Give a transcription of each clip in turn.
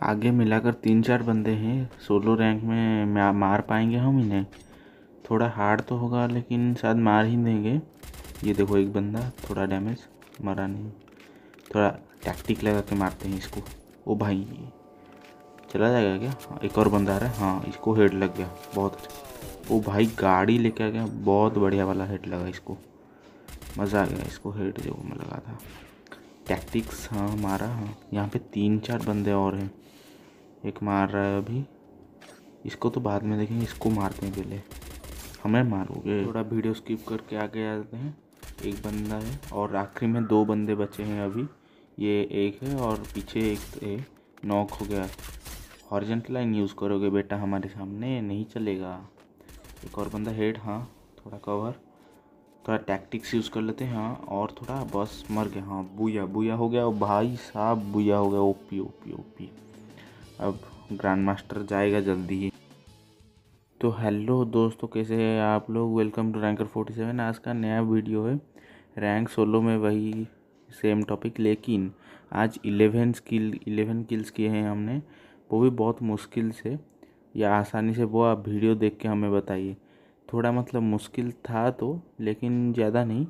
आगे मिलाकर तीन चार बंदे हैं सोलो रैंक में मार पाएंगे हम इन्हें थोड़ा हार्ड तो होगा लेकिन शायद मार ही देंगे ये देखो एक बंदा थोड़ा डैमेज मरा नहीं थोड़ा टैक्टिक लगा के मारते हैं इसको ओ भाई चला जाएगा क्या एक और बंदा आ रहा है हाँ इसको हेड लग गया बहुत अच्छा ओ भाई गाड़ी लेके आ गया बहुत बढ़िया वाला हेड लगा इसको मज़ा आ गया इसको हेड जो मैं लगा था टैक्टिक्स हाँ मारा हाँ यहाँ पे तीन चार बंदे और हैं एक मार रहा है अभी इसको तो बाद में देखेंगे इसको मारते हैं पहले हमें मारोगे थोड़ा वीडियो स्किप करके आगे आते हैं एक बंदा है और आखिरी में दो बंदे बचे हैं अभी ये एक है और पीछे एक तो है नॉक हो गया हॉर्जेंट लाइन यूज़ करोगे बेटा हमारे सामने नहीं चलेगा एक और बंदा हेड हाँ थोड़ा कवर थोड़ा टैक्टिक्स यूज़ कर लेते हैं हाँ और थोड़ा बस मर गया हाँ बुया बुया हो गया और भाई साहब बुया हो गया ओपी ओपी ओपी अब ग्रैंड मास्टर जाएगा जल्दी ही तो हेलो दोस्तों कैसे हैं आप लोग welcome to ranker forty seven आज का नया वीडियो है रैंक सोलो में वही सेम टॉपिक लेकिन आज इलेवन स्किल इलेवन किल्स किए हैं हमने वो भी बहुत मुश्किल से या आसानी से वो आप वीडियो देख के हमें बताइए थोड़ा मतलब मुश्किल था तो लेकिन ज़्यादा नहीं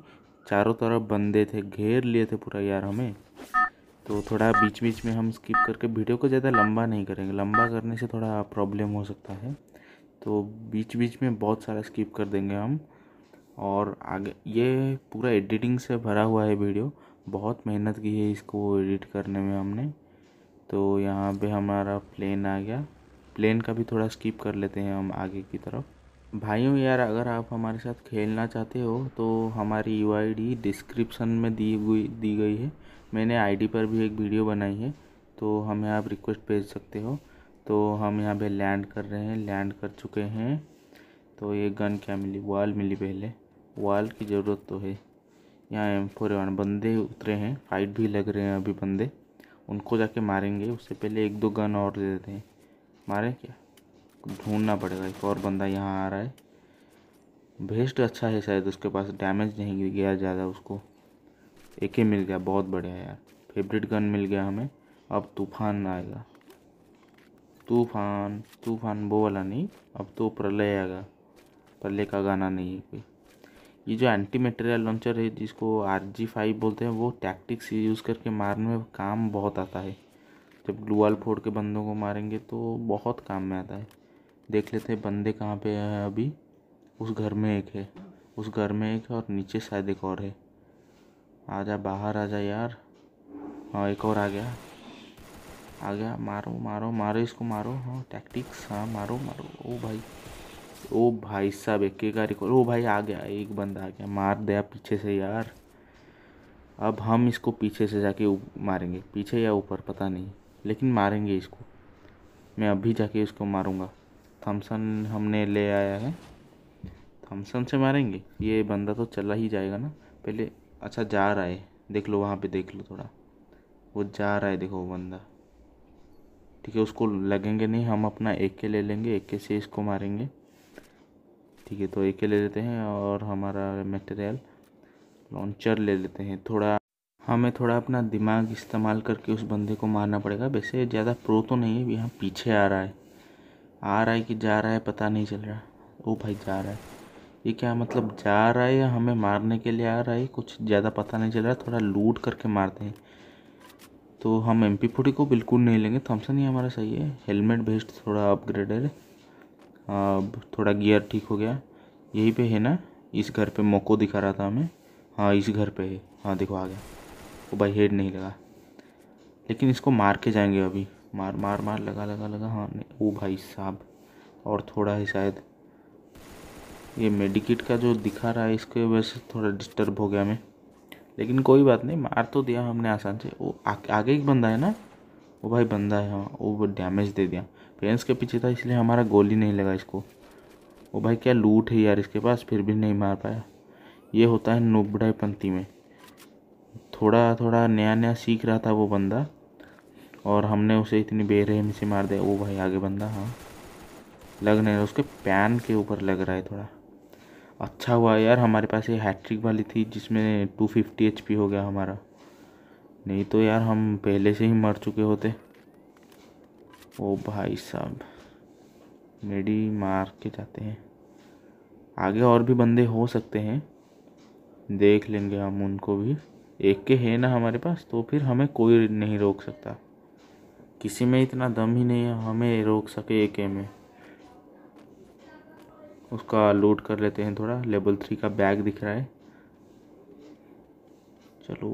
चारों तरफ बंदे थे घेर लिए थे पूरा यार हमें तो थोड़ा बीच बीच में हम स्किप करके वीडियो को ज़्यादा लंबा नहीं करेंगे लंबा करने से थोड़ा प्रॉब्लम हो सकता है तो बीच बीच में बहुत सारा स्किप कर देंगे हम और आगे ये पूरा एडिटिंग से भरा हुआ है वीडियो बहुत मेहनत की है इसको एडिट करने में हमने तो यहाँ पे हमारा प्लेन आ गया प्लेन का भी थोड़ा स्किप कर लेते हैं हम आगे की तरफ भाइयों यार अगर आप हमारे साथ खेलना चाहते हो तो हमारी यू आई डी डिस्क्रिप्सन में दी हुई दी गई है मैंने आई डी पर भी एक वीडियो बनाई है तो हमें आप रिक्वेस्ट भेज सकते हो तो हम यहाँ पे लैंड कर रहे हैं लैंड कर चुके हैं तो ये गन क्या मिली वाल मिली पहले वाल की ज़रूरत तो है यहाँ एम फोर वन बंदे उतरे हैं फाइट भी लग रहे हैं अभी बंदे उनको जाके मारेंगे उससे पहले एक दो गन और दे देते हैं मारें क्या ढूंढना पड़ेगा एक और बंदा यहाँ आ रहा है भेस्ट अच्छा है शायद उसके पास डैमेज नहीं गया ज़्यादा उसको एक ही मिल गया बहुत बढ़िया यार फेवरेट गन मिल गया हमें अब तूफान आएगा तूफान तूफान वो वाला नहीं अब तो प्रलय आएगा प्रलय का गाना नहीं है कोई ये जो एंटी मटेरियल लॉन्चर है जिसको आर जी फाइव बोलते हैं वो टैक्टिक्स यूज़ करके मारने में काम बहुत आता है जब ग्लूअल फोड़ के बंदों को मारेंगे तो बहुत काम में आता है देख लेते हैं बंदे कहाँ पे है अभी उस घर में एक है उस घर में एक है और नीचे शायद एक और है आजा बाहर आजा यार हाँ एक और आ गया आ गया मारो मारो मारो इसको मारो हाँ टैक्टिक्स हाँ मारो मारो ओ भाई ओ भाई साहब एक का रिकॉर्ड ओ भाई आ गया एक बंदा आ गया मार दिया पीछे से यार अब हम इसको पीछे से जाके मारेंगे पीछे या ऊपर पता नहीं लेकिन मारेंगे इसको मैं अभी जाके इसको मारूंगा थम्सन हमने ले आया है थम्सन से मारेंगे ये बंदा तो चला ही जाएगा ना पहले अच्छा जा रहा है देख लो वहाँ पे देख लो थोड़ा वो जा रहा है देखो वो बंदा ठीक है उसको लगेंगे नहीं हम अपना एक के ले लेंगे एक के से इसको मारेंगे ठीक है तो एक के ले लेते हैं और हमारा मटेरियल लॉन्चर ले लेते हैं थोड़ा हमें थोड़ा अपना दिमाग इस्तेमाल करके उस बंदे को मारना पड़ेगा वैसे ज़्यादा प्रो तो नहीं है यहाँ पीछे आ रहा है आ रहा है कि जा रहा है पता नहीं चल रहा ओ भाई जा रहा है ये क्या मतलब जा रहा है या हमें मारने के लिए आ रहा है कुछ ज़्यादा पता नहीं चल रहा थोड़ा लूट करके मारते हैं तो हम एम पी को बिल्कुल नहीं लेंगे थम्सन ही हमारा सही है हेलमेट बेस्ट थोड़ा अपग्रेडेड है अब थोड़ा गियर ठीक हो गया यहीं पे है ना इस घर पे मोको दिखा रहा था हमें हाँ इस घर पे है हाँ देखो आ गया वो भाई हेड नहीं लगा लेकिन इसको मार के जाएंगे अभी मार मार मार लगा लगा लगा हाँ नहीं ओ भाई साहब और थोड़ा ही शायद ये मेडिकेट का जो दिखा रहा है इसके वजह से थोड़ा डिस्टर्ब हो गया मैं लेकिन कोई बात नहीं मार तो दिया हमने आसान से वो आ, आगे एक बंदा है ना वो भाई बंदा है हाँ वो डैमेज दे दिया फ्रेंड्स के पीछे था इसलिए हमारा गोली नहीं लगा इसको वो भाई क्या लूट है यार इसके पास फिर भी नहीं मार पाया ये होता है नुबड़ापंथी पंथी में थोड़ा थोड़ा नया नया सीख रहा था वो बंदा और हमने उसे इतनी बेरहमी से मार दिया वो भाई आगे बंदा हाँ लग नहीं रहा उसके पैन के ऊपर लग रहा है थोड़ा अच्छा हुआ यार हमारे पास ये हैट्रिक वाली थी जिसमें टू फिफ्टी एच पी हो गया हमारा नहीं तो यार हम पहले से ही मर चुके होते ओ भाई साहब मेडी मार के जाते हैं आगे और भी बंदे हो सकते हैं देख लेंगे हम उनको भी एक के है ना हमारे पास तो फिर हमें कोई नहीं रोक सकता किसी में इतना दम ही नहीं है हमें रोक सके एक में उसका लूट कर लेते हैं थोड़ा लेवल थ्री का बैग दिख रहा है चलो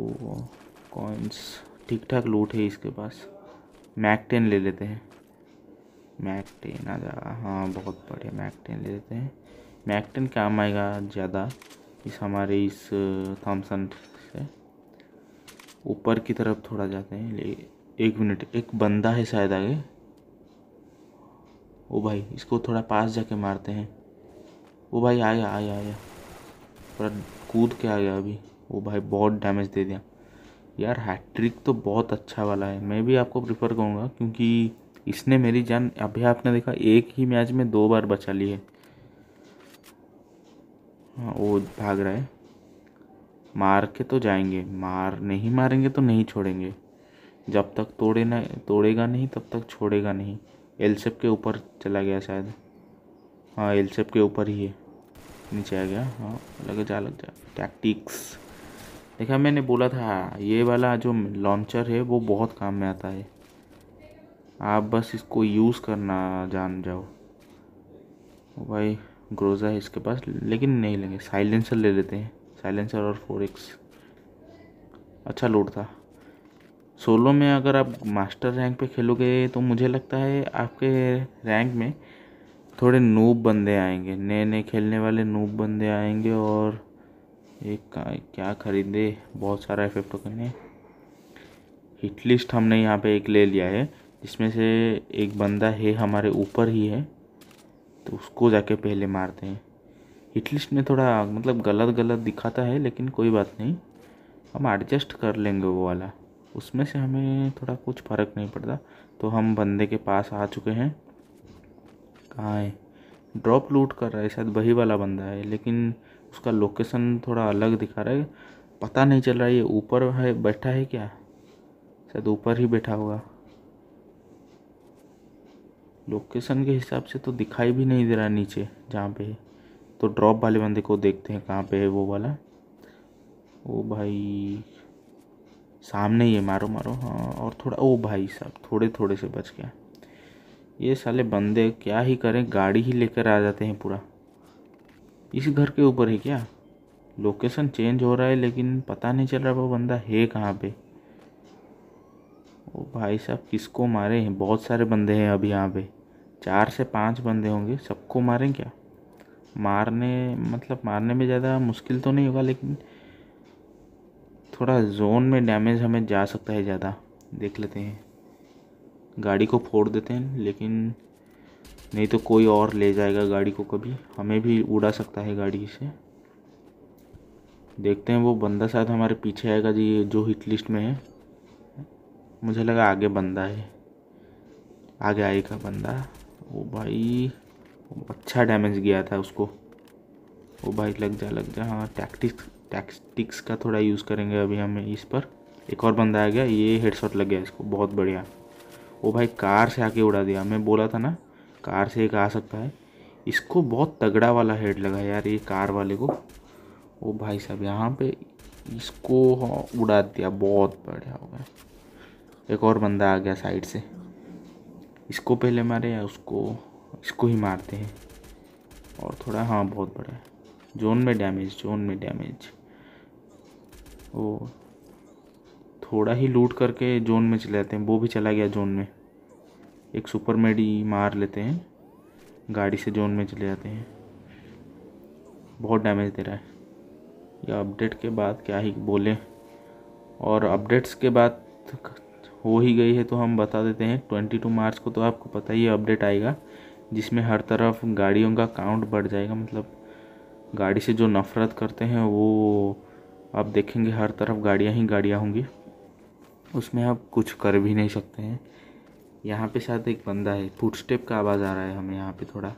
कॉइन्स ठीक ठाक लूट है इसके पास मैक टेन ले लेते हैं मैक टेन आ जा हाँ बहुत बढ़िया मैक टेन ले लेते हैं मैक टेन काम आएगा ज़्यादा इस हमारे इस थॉमसन uh, से ऊपर की तरफ थोड़ा जाते हैं ले एक मिनट एक बंदा है शायद आगे ओ भाई इसको थोड़ा पास जाके मारते हैं ओ भाई आया आया आया थोड़ा कूद के आ गया अभी ओ भाई बहुत डैमेज दे दिया यार हैट्रिक तो बहुत अच्छा वाला है मैं भी आपको प्रिफर करूँगा क्योंकि इसने मेरी जान अभी आपने देखा एक ही मैच में दो बार बचा ली है हाँ वो भाग रहा है मार के तो जाएंगे मार नहीं मारेंगे तो नहीं छोड़ेंगे जब तक तोड़े ना तोड़ेगा नहीं तब तक छोड़ेगा नहीं एल शेप के ऊपर चला गया शायद हाँ एल शेप के ऊपर ही है नीचे आ गया हाँ लग जा लग जा टैक्टिक्स देखा मैंने बोला था ये वाला जो लॉन्चर है वो बहुत काम में आता है आप बस इसको यूज़ करना जान जाओ भाई ग्रोज़ा है इसके पास लेकिन नहीं लेंगे साइलेंसर ले लेते हैं साइलेंसर और फोर एक्स अच्छा लोड था सोलो में अगर आप मास्टर रैंक पे खेलोगे तो मुझे लगता है आपके रैंक में थोड़े नूब बंदे आएंगे नए नए खेलने वाले नूब बंदे आएंगे और एक क्या ख़रीदे बहुत सारा एफ एफ टोकन है हिट लिस्ट हमने यहाँ पे एक ले लिया है जिसमें से एक बंदा है हमारे ऊपर ही है तो उसको जाके पहले मारते हैं हिट लिस्ट में थोड़ा मतलब गलत गलत दिखाता है लेकिन कोई बात नहीं हम एडजस्ट कर लेंगे वो वाला उसमें से हमें थोड़ा कुछ फ़र्क नहीं पड़ता तो हम बंदे के पास आ चुके हैं कहाँ है ड्रॉप लूट कर रहा है शायद वही वाला बंदा है लेकिन उसका लोकेशन थोड़ा अलग दिखा रहा है पता नहीं चल रहा है ये ऊपर है बैठा है क्या शायद ऊपर ही बैठा हुआ लोकेशन के हिसाब से तो दिखाई भी नहीं दे रहा नीचे जहाँ पे तो ड्रॉप वाले बंदे को देखते हैं कहाँ पे है वो वाला ओ भाई सामने ही है मारो मारो हाँ और थोड़ा ओ भाई साहब थोड़े थोड़े से बच गया ये साले बंदे क्या ही करें गाड़ी ही लेकर आ जाते हैं पूरा इस घर के ऊपर है क्या लोकेशन चेंज हो रहा है लेकिन पता नहीं चल रहा वो बंदा है कहाँ पे ओ भाई साहब किसको मारे हैं बहुत सारे बंदे हैं अभी यहाँ पे चार से पांच बंदे होंगे सबको मारें क्या मारने मतलब मारने में ज़्यादा मुश्किल तो नहीं होगा लेकिन थोड़ा जोन में डैमेज हमें जा सकता है ज़्यादा देख लेते हैं गाड़ी को फोड़ देते हैं लेकिन नहीं तो कोई और ले जाएगा गाड़ी को कभी हमें भी उड़ा सकता है गाड़ी से देखते हैं वो बंदा शायद हमारे पीछे आएगा जी जो हिट लिस्ट में है मुझे लगा आगे बंदा है आगे आएगा बंदा वो भाई अच्छा डैमेज गया था उसको वो भाई लग जा लग जा हाँ टैक्टिक्स टैक्सटिक्स का थोड़ा यूज़ करेंगे अभी हमें इस पर एक और बंदा आ गया ये हेडशॉट लग गया इसको बहुत बढ़िया वो भाई कार से आके उड़ा दिया मैं बोला था ना कार से एक आ सकता है इसको बहुत तगड़ा वाला हेड लगा यार ये कार वाले को वो भाई साहब यहाँ पे इसको उड़ा दिया बहुत बढ़िया हो गया एक और बंदा आ गया साइड से इसको पहले मारे या उसको इसको ही मारते हैं और थोड़ा हाँ बहुत बड़ा है जोन में डैमेज जोन में डैमेज वो थोड़ा ही लूट करके जोन में चले जाते हैं वो भी चला गया जोन में एक सुपर मेडी मार लेते हैं गाड़ी से जोन में चले जाते हैं बहुत डैमेज दे रहा है या अपडेट के बाद क्या ही बोलें और अपडेट्स के बाद हो ही गई है तो हम बता देते हैं ट्वेंटी टू मार्च को तो आपको पता ही अपडेट आएगा जिसमें हर तरफ गाड़ियों का काउंट बढ़ जाएगा मतलब गाड़ी से जो नफ़रत करते हैं वो आप देखेंगे हर तरफ गाड़ियाँ ही गाड़ियाँ होंगी उसमें आप कुछ कर भी नहीं सकते हैं यहाँ पे शायद एक बंदा है फुट स्टेप का आवाज़ आ रहा है हमें यहाँ पे थोड़ा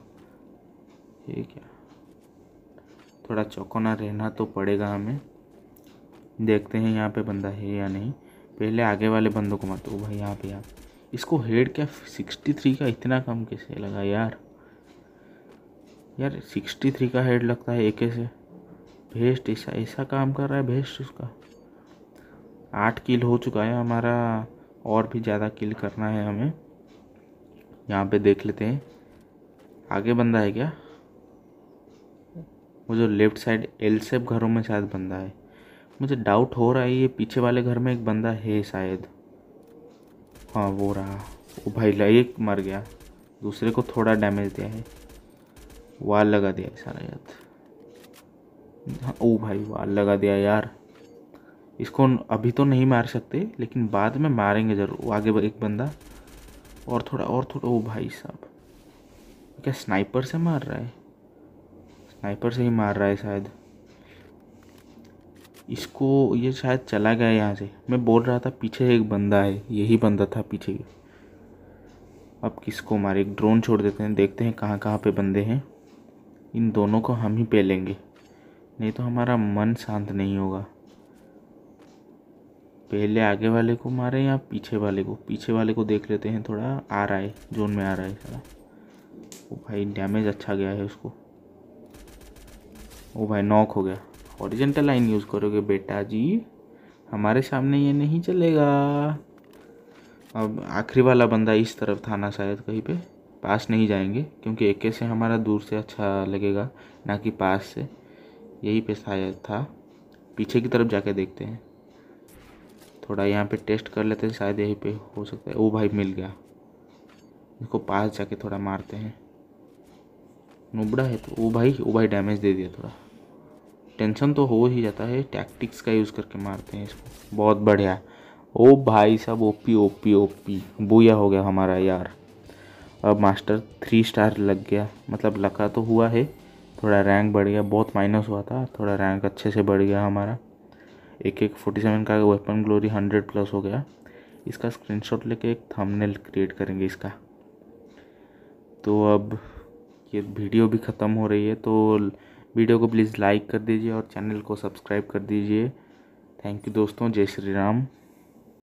ये क्या थोड़ा चौकोना रहना तो पड़ेगा हमें देखते हैं यहाँ पे बंदा है या नहीं पहले आगे वाले बंदों को मत हो भाई यहाँ पे आप इसको हेड क्या सिक्सटी थ्री का इतना कम कैसे लगा यार यार सिक्सटी थ्री का हेड लगता है एक से भेस्ट ऐसा ऐसा काम कर रहा है भेस्ट उसका आठ किल हो चुका है हमारा और भी ज़्यादा किल करना है हमें यहाँ पे देख लेते हैं आगे बंदा है क्या वो जो लेफ्ट साइड एल सेफ घरों में शायद बंदा है मुझे डाउट हो रहा है ये पीछे वाले घर में एक बंदा है शायद हाँ वो रहा वो भाई एक मर गया दूसरे को थोड़ा डैमेज दिया है वाल लगा दिया है सारा याद ओ भाई वाह लगा दिया यार इसको अभी तो नहीं मार सकते लेकिन बाद में मारेंगे ज़रूर आगे एक बंदा और थोड़ा और थोड़ा ओ भाई साहब क्या स्नाइपर से मार रहा है स्नाइपर से ही मार रहा है शायद इसको ये शायद चला गया यहाँ से मैं बोल रहा था पीछे एक बंदा है यही बंदा था पीछे अब किसको मारे एक ड्रोन छोड़ देते हैं देखते हैं कहाँ कहाँ पे बंदे हैं इन दोनों को हम ही पे लेंगे नहीं तो हमारा मन शांत नहीं होगा पहले आगे वाले को मारे या पीछे वाले को पीछे वाले को देख लेते हैं थोड़ा आ रहा है जोन में आ रहा है सारा ओ भाई डैमेज अच्छा गया है उसको ओ भाई नॉक हो गया ओरिजेंटल लाइन यूज़ करोगे बेटा जी हमारे सामने ये नहीं चलेगा अब आखिरी वाला बंदा इस तरफ था ना शायद कहीं पे पास नहीं जाएंगे क्योंकि एक से हमारा दूर से अच्छा लगेगा ना कि पास से यही पे शायद था पीछे की तरफ जाके देखते हैं थोड़ा यहाँ पे टेस्ट कर लेते हैं शायद यहीं पे हो सकता है वो भाई मिल गया इसको पास जाके थोड़ा मारते हैं नुबड़ा है तो वो भाई वो भाई डैमेज दे दिया थोड़ा टेंशन तो हो ही जाता है टैक्टिक्स का यूज़ करके मारते हैं इसको बहुत बढ़िया ओ भाई सब ओपी ओपी ओपी बुया हो गया हमारा यार अब मास्टर थ्री स्टार लग गया मतलब लगा तो हुआ है थोड़ा रैंक बढ़ गया बहुत माइनस हुआ था थोड़ा रैंक अच्छे से बढ़ गया हमारा एक एक फोर्टी सेवन का वेपन ग्लोरी हंड्रेड प्लस हो गया इसका स्क्रीनशॉट लेके एक थंबनेल क्रिएट करेंगे इसका तो अब ये वीडियो भी ख़त्म हो रही है तो वीडियो को प्लीज़ लाइक कर दीजिए और चैनल को सब्सक्राइब कर दीजिए थैंक यू दोस्तों जय श्री राम